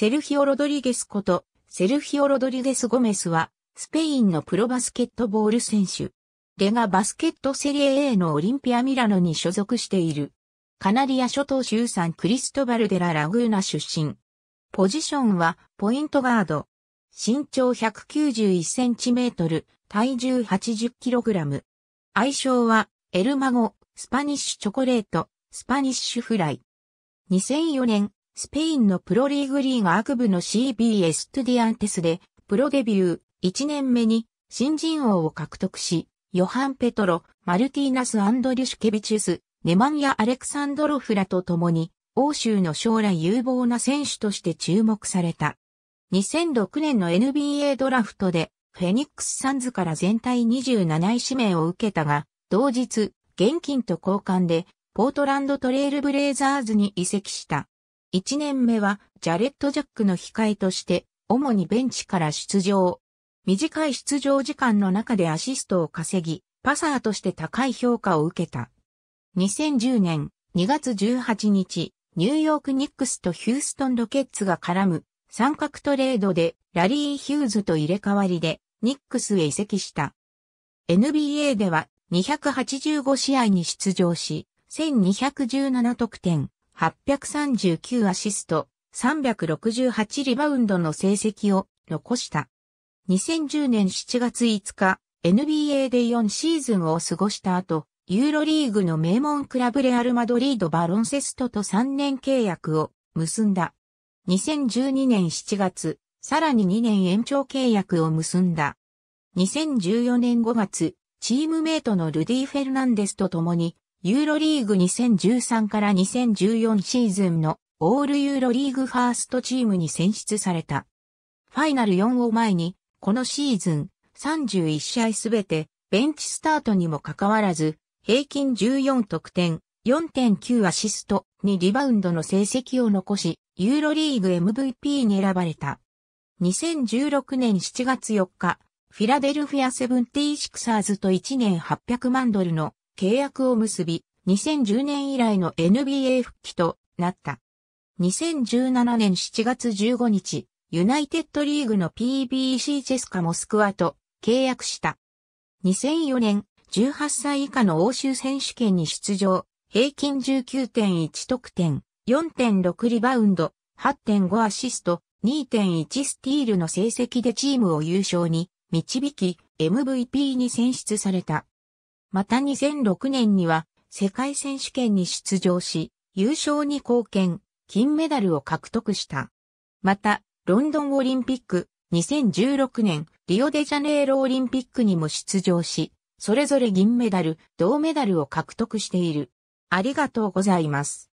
セルヒオ・ロドリゲスこと、セルヒオ・ロドリゲス・ゴメスは、スペインのプロバスケットボール選手。レガバスケットセリエ A のオリンピア・ミラノに所属している。カナリア諸島州産クリストバル・デラ・ラグーナ出身。ポジションは、ポイントガード。身長191センチメートル、体重80キログラム。愛称は、エルマゴ、スパニッシュチョコレート、スパニッシュフライ。2004年、スペインのプロリーグリーガーグ部の CB エストゥディアンテスで、プロデビュー1年目に新人王を獲得し、ヨハン・ペトロ、マルティーナス・アンドリュシュケビチュス、ネマンヤ・アレクサンドロフらと共に、欧州の将来有望な選手として注目された。2006年の NBA ドラフトで、フェニックス・サンズから全体27位指名を受けたが、同日、現金と交換で、ポートランドトレイルブレイザーズに移籍した。1年目はジャレット・ジャックの控えとして、主にベンチから出場。短い出場時間の中でアシストを稼ぎ、パサーとして高い評価を受けた。2010年2月18日、ニューヨーク・ニックスとヒューストン・ロケッツが絡む三角トレードでラリー・ヒューズと入れ替わりでニックスへ移籍した。NBA では285試合に出場し、1217得点、839アシスト、368リバウンドの成績を残した。2010年7月5日、NBA で4シーズンを過ごした後、ユーロリーグの名門クラブレアルマドリードバロンセストと3年契約を結んだ。2012年7月、さらに2年延長契約を結んだ。2014年5月、チームメイトのルディ・フェルナンデスと共にユーロリーグ2013から2014シーズンのオールユーロリーグファーストチームに選出された。ファイナル4を前に、このシーズン31試合すべてベンチスタートにもかかわらず、平均14得点、4.9アシスト、2リバウンドの成績を残し、ユーロリーグ MVP に選ばれた。2016年7月4日、フィラデルフィアセブンティーシクサーズと1年800万ドルの契約を結び、2010年以来の NBA 復帰となった。2017年7月15日、ユナイテッドリーグの PBC チェスカモスクワと契約した。2004年、18歳以下の欧州選手権に出場、平均19.1得点、4.6リバウンド、8.5アシスト、2.1スティールの成績でチームを優勝に導き、MVP に選出された。また2006年には世界選手権に出場し、優勝に貢献、金メダルを獲得した。また、ロンドンオリンピック、2016年、リオデジャネイロオリンピックにも出場し、それぞれ銀メダル、銅メダルを獲得している。ありがとうございます。